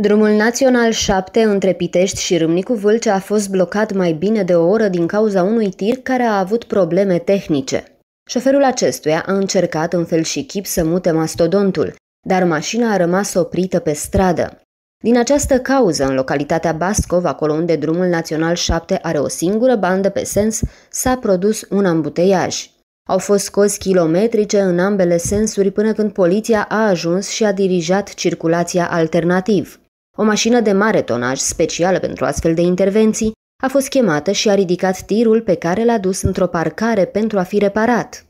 Drumul național 7 între Pitești și Râmnicu Vâlcea a fost blocat mai bine de o oră din cauza unui tir care a avut probleme tehnice. Șoferul acestuia a încercat în fel și chip să mute mastodontul, dar mașina a rămas oprită pe stradă. Din această cauză, în localitatea Bascov, acolo unde drumul național 7 are o singură bandă pe sens, s-a produs un ambuteiaj. Au fost scos kilometrice în ambele sensuri până când poliția a ajuns și a dirijat circulația alternativ. O mașină de mare tonaj, specială pentru astfel de intervenții, a fost chemată și a ridicat tirul pe care l-a dus într-o parcare pentru a fi reparat.